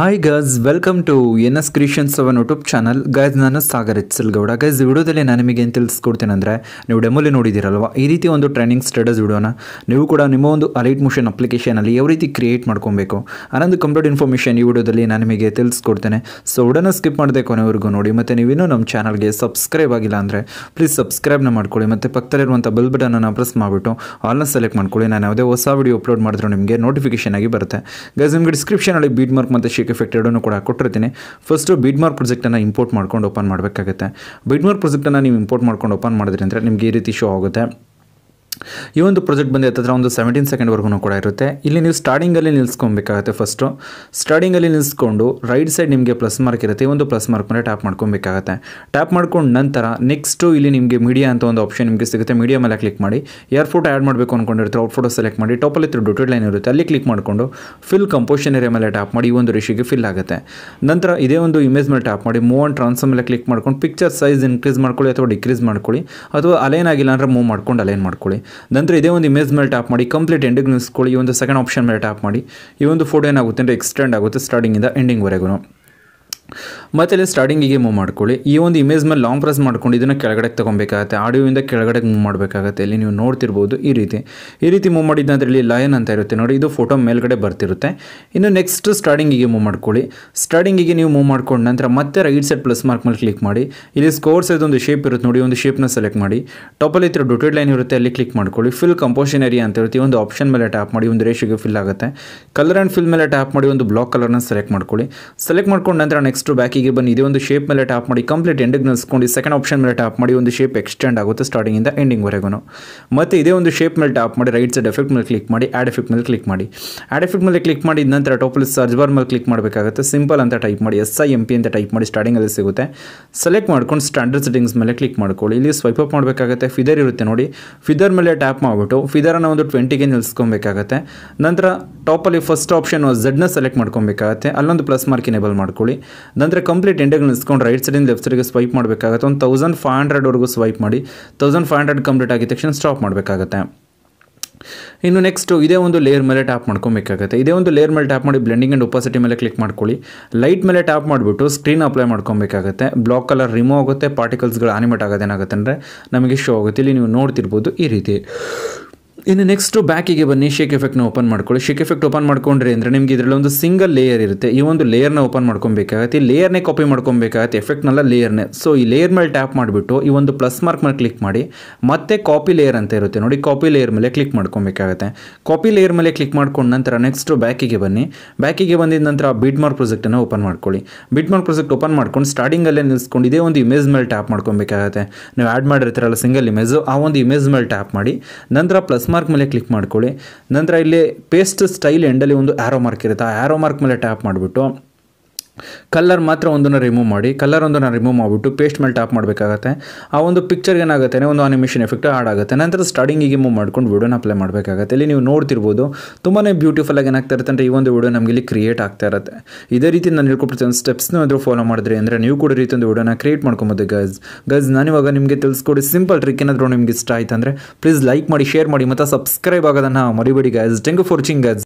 hi guys welcome to N S Krishan seven YouTube channel guys ನಾನು Sagar Gowda guys ವಿಡಿಯೋದಲ್ಲಿ ನಾನು ನಿಮಗೆ ಏನು ತಿಳಿಸ್ಕೊಡ್ತೀನಿ ಅಂದರೆ ನೀವು ಡೆಮೋಲಿ ನೋಡಿದ್ದೀರಲ್ವ ಈ ರೀತಿ ಒಂದು ಟ್ರೈನಿಂಗ್ ಸ್ಟಡಸ್ ವಿಡಿಯೋನ ನೀವು ಕೂಡ ನಿಮ್ಮ ಒಂದು ಅಲೈಟ್ ಮೋಷನ್ ಅಪ್ಲಿಕೇಶನಲ್ಲಿ ಯಾವ ರೀತಿ ಕ್ರಿಯೇಟ್ ಮಾಡ್ಕೊಬೇಕು ಅನ್ನೊಂದು ಕಂಪ್ಲೀಟ್ ಇನ್ಫಾರ್ಮೇಷನ್ ಈ ವಿಡಿಯೋದಲ್ಲಿ ನಾನು ನಿಮಗೆ ತಿಳಿಸ್ಕೊಡ್ತೇನೆ ಸೊ ಉಡನ ಸ್ಕಿಪ್ ಮಾಡಿದೆ ಕೊನೆವರೆಗೂ ನೋಡಿ ಮತ್ತು ನೀವಿನ್ನೂ ನಮ್ಮ ಚಾನಲ್ಗೆ ಸಬ್ಸ್ಕ್ರೈಬ್ ಆಗಿಲ್ಲ ಅಂದರೆ ಪ್ಲೀಸ್ ಸಬ್ಸ್ಕ್ರೈಬ್ನ ಮಾಡ್ಕೊಳ್ಳಿ ಮತ್ತು ಪಕ್ಕದಲ್ಲಿರುವಂಥ ಬೆಲ್ ಬಟನನ್ನು ಪ್ರೆಸ್ ಮಾಡಿಬಿಟ್ಟು ಆಲ್ನ ಸೆಲೆಕ್ಟ್ ಮಾಡ್ಕೊಳ್ಳಿ ನಾನು ಯಾವುದೇ ಹೊಸ ವಿಡಿಯೋ ಅಪ್ಲೋಡ್ ಮಾಡಿದ್ರು ನಿಮಗೆ ನೋಟಿಫಿಕೇಶನ್ ಆಗಿ ಬರುತ್ತೆ ಗೈಸ್ ನಿಮಗೆ ಡಿಸ್ಕ್ರಿಪ್ಷನಲ್ಲಿ ಬೀಟ್ ಮಾರ್ಕ್ ಮತ್ತು ಶೇಕ್ ಎಫೆಕ್ಟ್ ಕೂಡ ಕೊಟ್ಟಿರ್ತೀನಿ ಫಸ್ಟು ಬಿಡ್ಮಾರ್ ಪ್ರೊಜೆಕ್ಟನ್ನು ಇಂಪೋರ್ಟ್ ಮಾಡ್ಕೊಂಡು ಓಪನ್ ಮಾಡಬೇಕಾಗುತ್ತೆ ಬಿಡ್ಮಾರ್ ಪ್ರೊಜೆಕ್ಟನ್ನು ನೀವು ಇಂಪೋರ್ಟ್ ಮಾಡ್ಕೊಂಡು ಓಪನ್ ಮಾಡಿದ್ರಿ ಅಂದರೆ ನಿಮಗೆ ಈ ರೀತಿ ಶೋ ಆಗುತ್ತೆ ಈ ಒಂದು ಪ್ರಾಜೆಕ್ಟ್ ಬಂದು ಒಂದು ಸೆವೆಂಟೀನ್ ಸೆಕೆಂಡ್ವರೆಗೂ ಕೂಡ ಇರುತ್ತೆ ಇಲ್ಲಿ ನೀವು ಸ್ಟಾರ್ಟಿಂಗಲ್ಲಿ ನಿಲ್ಸ್ಕೊಬೇಕಾಗುತ್ತೆ ಫಸ್ಟು ಸ್ಟಾರ್ಟಿಂಗಲ್ಲಿ ನಿಲ್ಸ್ಕೊಂಡು ರೈಟ್ ಸೈಡ್ ನಿಮಗೆ ಪ್ಲಸ್ ಮಾರ್ಕ್ ಇರುತ್ತೆ ಈ ಒಂದು ಪ್ಲಸ್ ಮಾರ್ಕ್ ಮೇಲೆ ಟ್ಯಾಪ್ ಮಾಡ್ಕೊಬೇಕಾಗುತ್ತೆ ಟ್ಯಾಪ್ ಮಾಡ್ಕೊಂಡು ನಂತರ ನೆಕ್ಸ್ಟು ಇಲ್ಲಿ ನಿಮಗೆ ಮೀಡಿಯಾ ಅಂತ ಒಂದು ಆಪ್ಷನ್ ನಿಮಗೆ ಸಿಗುತ್ತೆ ಮೀಡಿಯಾ ಮೇಲೆ ಕ್ಲಿಕ್ ಮಾಡಿ ಏರ್ ಫೋಟೋ ಆ್ಯಡ್ ಮಾಡಬೇಕು ಅಂದ್ಕೊಂಡಿರ್ತಾರೆ ಔಟ್ ಫೋಟೋ ಸೆಲೆಕ್ಟ್ ಮಾಡಿ ಟಾಪಲ್ಲಿ ಇತ್ತು ಡೊಟೆಡ್ ಲೈನ್ ಇರುತ್ತೆ ಅಲ್ಲಿ ಕ್ಲಿಕ್ ಮಾಡಿಕೊಂಡು ಫಿಲ್ ಕಂಪೋಷನ್ ಏರಿಯಾ ಮೇಲೆ ಟ್ಯಾಪ್ ಮಾಡಿ ಈ ಒಂದು ರಿಷಿಗೆ ಫಿಲ್ ಆಗುತ್ತೆ ನಂತರ ಇದೇ ಒಂದು ಇಮೇಜ್ ಮೇಲೆ ಟ್ಯಾಪ್ ಮಾಡಿ ಮೂವ್ ಆನ್ ಟ್ರಾನ್ಸ್ಫರ್ ಮೇಲೆ ಕ್ಲಿಕ್ ಮಾಡ್ಕೊಂಡು ಪಿಕ್ಚರ್ ಸೈಜ್ ಇನ್ಕ್ರೀಸ್ ಮಾಡ್ಕೊಳ್ಳಿ ಅಥವಾ ಡಿಕ್ರೀಸ್ ಮಾಡ್ಕೊಳ್ಳಿ ಅಥವಾ ಅಲೈನ್ ಆಗಿಲ್ಲ ಅಂದರೆ ಮೂವ್ ಮಾಡ್ಕೊಂಡು ಅಲೈನ್ ಮಾಡ್ಕೊಳ್ಳಿ ನಂತರ ಇದೇ ಒಂದು ಇಮೇಜ್ ಮೇಲೆ ಟ್ಯಾಪ್ ಮಾಡಿ ಕಂಪ್ಲೀಟ್ ಎಂಡಿಂಗ್ ನಿಲ್ಲಿಸ್ಕೊಳ್ಳಿ ಈ ಒಂದು ಸೆಕೆಂಡ್ ಆಪ್ಷನ್ ಮೇಲೆ ಟ್ಯಾಪ್ ಮಾಡಿ ಈ ಒಂದು ಫೋಟೋ ಏನಾಗುತ್ತೆ ಅಂದರೆ ಎಕ್ಸ್ಟೆಂಡ್ ಆಗುತ್ತೆ ಸ್ಟಾರ್ಟಿಂಗಿಂದ ಎಂಡಿಂಗ್ವರೆಗೂ ಮತ್ತೆ ಇಲ್ಲಿ ಸ್ಟಾರ್ಟಿಂಗಿಗೆ ಮೂವ್ ಮಾಡ್ಕೊಳ್ಳಿ ಈ ಒಂದು ಇಮೇಜ್ ಮೇಲೆ ಲಾಂಗ್ ಪ್ರೆಸ್ ಮಾಡ್ಕೊಂಡು ಇದನ್ನು ಕೆಳಗಡೆ ತೊಗೊಬೇಕಾಗತ್ತೆ ಆಡಿಯೋಯಿಂದ ಕೆಳಗಡೆಗೆ ಮೂವ್ ಮಾಡಬೇಕಾಗತ್ತೆ ಇಲ್ಲಿ ನೀವು ನೋಡ್ತಿರ್ಬೋದು ಈ ರೀತಿ ಈ ರೀತಿ ಮೂವ್ ಮಾಡಿದ ನಂತರ ಇಲ್ಲಿ ಲಯನ್ ಅಂತ ಇರುತ್ತೆ ನೋಡಿ ಇದು ಫೋಟೋ ಮೇಲ್ಗಡೆ ಬರ್ತಿರುತ್ತೆ ಇನ್ನು ನೆಕ್ಸ್ಟ್ ಸ್ಟಾರ್ಟಿಂಗಿಗೆ ಮೂವ್ ಮಾಡ್ಕೊಳ್ಳಿ ಸ್ಟಾರ್ಟಿಂಗಿಗೆ ನೀವು ಮೂವ್ ಮಾಡ್ಕೊಂಡ ನಂತರ ಮತ್ತೆ ರೈಟ್ ಸೈಡ್ ಪ್ಲಸ್ ಮಾರ್ಕ್ ಮೇಲೆ ಕ್ಲಿಕ್ ಮಾಡಿ ಇಲ್ಲಿ ಸ್ಕೋರ್ಸ್ ಇದೊಂದು ಶೇಪ್ ಇರುತ್ತೆ ನೋಡಿ ಒಂದು ಶೇಪ್ನ ಸೆಲೆಕ್ಟ್ ಮಾಡಿ ಟಾಪಲ್ಲಿ ಇತ್ರ ಡೊಟೆಡ್ ಲೈನ್ ಇರುತ್ತೆ ಅಲ್ಲಿ ಕ್ಲಿಕ್ ಮಾಡ್ಕೊಳ್ಳಿ ಫಿಲ್ ಏರಿಯಾ ಅಂತ ಇರುತ್ತೆ ಒಂದು ಆಪ್ಷನ್ ಮೇಲೆ ಟ್ಯಾಪ್ ಮಾಡಿ ಒಂದು ರೇಷಿಗೆ ಫಿಲ್ ಆಗುತ್ತೆ ಕಲರ್ ಆ್ಯಂಡ್ ಫಿಲ್ ಮೇಲೆ ಟ್ಯಾಪ್ ಮಾಡಿ ಒಂದು ಬ್ಲಾಕ್ ಕಲರ್ನ ಸೆಲೆಕ್ಟ್ ಮಾಡ್ಕೊಳ್ಳಿ ಸೆಲೆಕ್ಟ್ ಮಾಡ್ಕೊಂಡ ನಂತರ ನೆಕ್ಸ್ಟ್ ಟು ಬ್ಯಾಕಿಗೆ ಬನ್ನಿ ಇದೇ ಒಂದು ಶೇಪ್ ಮೇಲೆ ಟ್ಯಾಪ್ ಮಾಡಿ ಕಂಪ್ಲೀಟ್ ಎಂಡಿಗೆ ನಿಲ್ಸ್ಕೊಂಡು ಸೆಕೆಂಡ್ ಆಪ್ಷನ್ ಮೇಲೆ ಟ್ಯಾಪ್ ಮಾಡಿ ಒಂದು ಶೇಪ್ ಎಕ್ಸ್ಟೆಂಡ್ ಆಗುತ್ತೆ ಸ್ಟಾರ್ಟಿಂಗಿಂದ ವರೆಗೂ ಮತ್ತೆ ಇದೇ ಒಂದು ಶೇಪ್ ಮೇಲೆ ಟ್ಯಾಪ್ ಮಾಡಿ ರೈಟ್ ಸೈಡ್ ಎಫೆಕ್ಟ್ ಮೇಲೆ ಕ್ಲಿಕ್ ಮಾಡಿ ಆ್ಯಡ್ ಎಫೆಕ್ಟ್ ಮೇಲೆ ಕ್ಲಿಕ್ ಮಾಡಿ ಆ್ಯಡ್ ಎಫೆಕ್ಟ್ ಮೇಲೆ ಕ್ಲಿಕ್ ಮಾಡಿದ ನಂತರ ಟಾಪಲ್ಲಿ ಸರ್ಚ್ ಬಾರ್ ಮೇಲೆ ಕ್ಲಿಕ್ ಮಾಡಬೇಕಾಗುತ್ತೆ ಸಿಂಪಲ್ ಅಂತ ಟೈಪ್ ಮಾಡಿ ಎಸ್ ಐ ಎಂ ಪಿ ಅಂತ ಟೈಪ್ ಮಾಡಿ ಸ್ಟಾರ್ಟಿಂಗಲ್ಲಿ ಸಿಗುತ್ತೆ ಸೆಲೆಕ್ಟ್ ಮಾಡ್ಕೊಂಡು ಸ್ಟ್ಯಾಂಡರ್ಡ್ ಸೆಟ್ಟಿಂಗ್ಸ್ ಮೇಲೆ ಕ್ಲಿಕ್ ಮಾಡ್ಕೊಳ್ಳಿ ಇಲ್ಲಿ ಸ್ವೈಪ್ ಅಪ್ ಮಾಡಬೇಕಾಗುತ್ತೆ ಫಿದರ್ ಇರುತ್ತೆ ನೋಡಿ ಫಿದರ್ ಮೇಲೆ ಟ್ಯಾಪ್ ಮಾಡಿಬಿಟ್ಟು ಫಿದರನ್ನು ಒಂದು ಟ್ವೆಂಟಿಗೆ ನಿಲ್ಸ್ಕೊಬೇಕಾಗತ್ತೆ ನಂತರ ಟಾಪಲ್ಲಿ ಫಸ್ಟ್ ಆಪ್ಷನ್ ಝಡ್ನ ಸೆಲೆಕ್ಟ್ ಮಾಡ್ಕೊಬೇಕಾಗತ್ತೆ ಅಲ್ಲೊಂದು ಪ್ಲಸ್ ಮಾರ್ಕ್ ಇನೇಬಲ್ ಮಾಡ್ಕೊಳ್ಳಿ ನಂತರ ಕಂಪ್ಲೀಟ್ ಇಂಡಿಯಾಗಳು ನಿಲ್ಸ್ಕೊಂಡು ರೈಟ್ ಸೈಡಿಂದ ಲೆಫ್ಟ್ ಸೈಡ್ಗೆ ಸ್ವೈಪ್ ಮಾಡಬೇಕಾಗುತ್ತೆ ಒಂದು ತೌಸಂಡ್ ಫೈವ್ ಹಂಡ್ರೆಡ್ವರೆಗೂ ಸ್ವೈಪ್ ಮಾಡಿ ತೌಸಂಡ್ ಫೈವ್ ಹಂಡ್ರೆಡ್ ಕಂಪ್ಲೀಟ್ ಆಗಿದ ತಕ್ಷಣ ಸ್ಟಾಪ್ ಮಾಡಬೇಕಾಗುತ್ತೆ ಇನ್ನು ನೆಕ್ಸ್ಟು ಇದೇ ಒಂದು ಲೇಯರ್ ಮೇಲೆ ಟ್ಯಾಪ್ ಮಾಡ್ಕೊಬೇಕಾಗುತ್ತೆ ಇದೇ ಒಂದು ಲೇಯರ್ ಮೇಲೆ ಟ್ಯಾಪ್ ಮಾಡಿ ಬ್ಲೆಂಡಿಂಗ್ ಆ್ಯಂಡ್ ಒಪಾಸಿಟಿ ಮೇಲೆ ಕ್ಲಿಕ್ ಮಾಡ್ಕೊಳ್ಳಿ ಲೈಟ್ ಮೇಲೆ ಟ್ಯಾಪ್ ಮಾಡಿಬಿಟ್ಟು ಸ್ಕ್ರೀನ್ ಅಪ್ಲೈ ಮಾಡ್ಕೊಬೇಕಾಗುತ್ತೆ ಬ್ಲಾಕ್ ಕಲರ್ ರಿಮೂವ್ ಆಗುತ್ತೆ ಪಾರ್ಟಿಕಲ್ಸ್ಗಳು ಆನಿಮೇಟ್ ಆಗೋದೇನಾಗುತ್ತೆ ಅಂದರೆ ನಮಗೆ ಶೋ ಆಗುತ್ತೆ ಇಲ್ಲಿ ನೀವು ನೋಡ್ತಿರ್ಬೋದು ಈ ರೀತಿ ಇನ್ನು ನೆಕ್ಸ್ಟು ಬ್ಯಾಕಿಗೆ ಬನ್ನಿ ಶೇಕ್ ಎಫೆಕ್ಟ್ನ ಓಪನ್ ಮಾಡ್ಕೊಳ್ಳಿ ಶೇಕ್ ಎಫೆಕ್ಟ್ ಓಪನ್ ಮಾಡ್ಕೊಂಡ್ರೆ ಅಂದರೆ ನಿಮಗೆ ಇದರಲ್ಲಿ ಒಂದು ಸಿಂಗಲ್ ಲೇಯರ್ ಇರುತ್ತೆ ಈ ಒಂದು ಲೇಯರ್ನ ಓಪನ್ ಮಾಡ್ಕೊಬೇಕಾಗತ್ತೆ ಈ ಲೇಯರ್ನೇ ಕಾಪಿ ಮಾಡ್ಕೊಬೇಕಾಗತ್ತೆ ಎಫೆಕ್ಟ್ನೆಲ್ಲ ಲೇಯರ್ನೇ ಸೊ ಈ ಲೇಯರ್ ಮೇಲೆ ಟ್ಯಾಪ್ ಮಾಡಿಬಿಟ್ಟು ಈ ಒಂದು ಪ್ಲಸ್ ಮಾರ್ಕ್ ಮೇಲೆ ಕ್ಲಿಕ್ ಮಾಡಿ ಮತ್ತೆ ಕಾಪಿ ಲೇಯರ್ ಅಂತ ಇರುತ್ತೆ ನೋಡಿ ಕಾಪಿ ಲೇಯರ್ ಮೇಲೆ ಕ್ಲಿಕ್ ಮಾಡ್ಕೊಬೇಕಾಗತ್ತೆ ಕಾಪಿ ಲೇಯರ್ ಮೇಲೆ ಕ್ಲಿಕ್ ಮಾಡ್ಕೊಂಡ ನಂತರ ನೆಕ್ಸ್ಟು ಬ್ಯಾಕಿಗೆ ಬನ್ನಿ ಬ್ಯಾಕಿಗೆ ಬಂದಿದ ನಂತರ ಬಿಟ್ ಮಾರ್ಕ್ ಪ್ರೊಜೆಕ್ಟನ್ನು ಓಪನ್ ಮಾಡ್ಕೊಳ್ಳಿ ಬಿಟ್ ಮಾರ್ಕ್ ಪ್ರೊಜೆಕ್ಟ್ ಓಪನ್ ಮಾಡ್ಕೊಂಡು ಸ್ಟಾರ್ಟಿಂಗಲ್ಲೇ ನಿಲ್ಸ್ಕೊಂಡು ಇದೇ ಒಂದು ಇಮೇಜ್ ಮೇಲೆ ಟ್ಯಾಪ್ ಮಾಡ್ಕೊಬೇಕಾಗತ್ತೆ ನೀವು ಆ್ಯಡ್ ಮಾಡಿರ್ತಾರಲ್ಲ ಸಿಂಗಲ್ ಇಮೇಜು ಆ ಒಂದು ಇಮೇಜ್ ಮೇಲೆ ಟ್ಯಾಪ್ ಮಾಡಿ ನಂತರ ಪ್ಲಸ್ ಮಾರ್ಕ್ ಮೇಲೆ ಕ್ಲಿಕ್ ಮಾಡ್ಕೊಳ್ಳಿ ನಂತರ ಇಲ್ಲಿ ಪೇಸ್ಟ್ ಸ್ಟೈಲ್ ಎಂಡಲ್ಲಿ ಒಂದು ಆ್ಯರೋ ಮಾರ್ಕ್ ಇರುತ್ತೆ ಆ ಆ್ಯರೋ ಮಾರ್ಕ್ ಮೇಲೆ ಟ್ಯಾಪ್ ಮಾಡಿಬಿಟ್ಟು ಕಲ್ಲರ್ ಮಾತ್ರ ಒಂದನ್ನು ರಿಮೂವ್ ಮಾಡಿ ಕಲ್ಲರ್ ಒಂದನ್ನು ರಿಮೂವ್ ಮಾಡಿಬಿಟ್ಟು ಪೇಸ್ಟ್ ಮೇಲೆ ಟಾಪ್ ಮಾಡಬೇಕಾಗತ್ತೆ ಆ ಒಂದು ಪಿಕ್ಚರ್ಗೆ ಏನಾಗುತ್ತೆ ಒಂದು ಅನಿಮೇಷನ್ ಎಫೆಕ್ಟ್ ಆಡ್ ಆಗುತ್ತೆ ನಂತರ ಸ್ಟಾರ್ಟಿಂಗಿಗೆ ಮೂವ್ ಮಾಡ್ಕೊಂಡು ವಿಡಿಯೋನ ಅಪ್ಲೈ ಮಾಡಬೇಕಾಗತ್ತೆ ಇಲ್ಲಿ ನೀವು ನೋಡ್ತಿರ್ಬೋದು ತುಂಬಾ ಬ್ಯೂಟಿಫುಲ್ ಆಗಿ ಏನಾಗ್ತಾ ಇರುತ್ತೆ ಅಂದರೆ ಈ ಒಂದು ವಿಡಿಯೋ ನಮಗೆ ಇಲ್ಲಿ ಕ್ರಿಯೇಟ್ ಆಗ್ತಾ ಇರುತ್ತೆ ಇದೇ ರೀತಿ ನಾನು ಒಂದು ಸ್ಟೆಪ್ಸ್ನ ಏನಾದರೂ ಫಾಲೋ ಮಾಡಿದ್ರೆ ಅಂದರೆ ನೀವು ಕೂಡ ರೀತಿ ಒಂದು ವಿಡಿಯೋನ ಕ್ರಿಯೇಟ್ ಮಾಡ್ಕೊಬೋದು ಗಜ್ ನಾನು ಇವಾಗ ನಿಮಗೆ ತಿಳಿಸ್ಕೊಡಿ ಸಿಂಪಲ್ ಟ್ರಿಕ್ ಏನಾದರೂ ನಿಮ್ಗೆ ಇಷ್ಟ ಆಯ್ತು ಅಂದರೆ ಪ್ಲೀಸ್ ಲೈಕ್ ಮಾಡಿ ಶೇರ್ ಮಾಡಿ ಮತ್ತು ಸಬ್ಸ್ಕ್ರೈಬ್ ಆಗೋದನ್ನು ಮರಿಬೇಡಿ guys thank you for watching ಗಜ್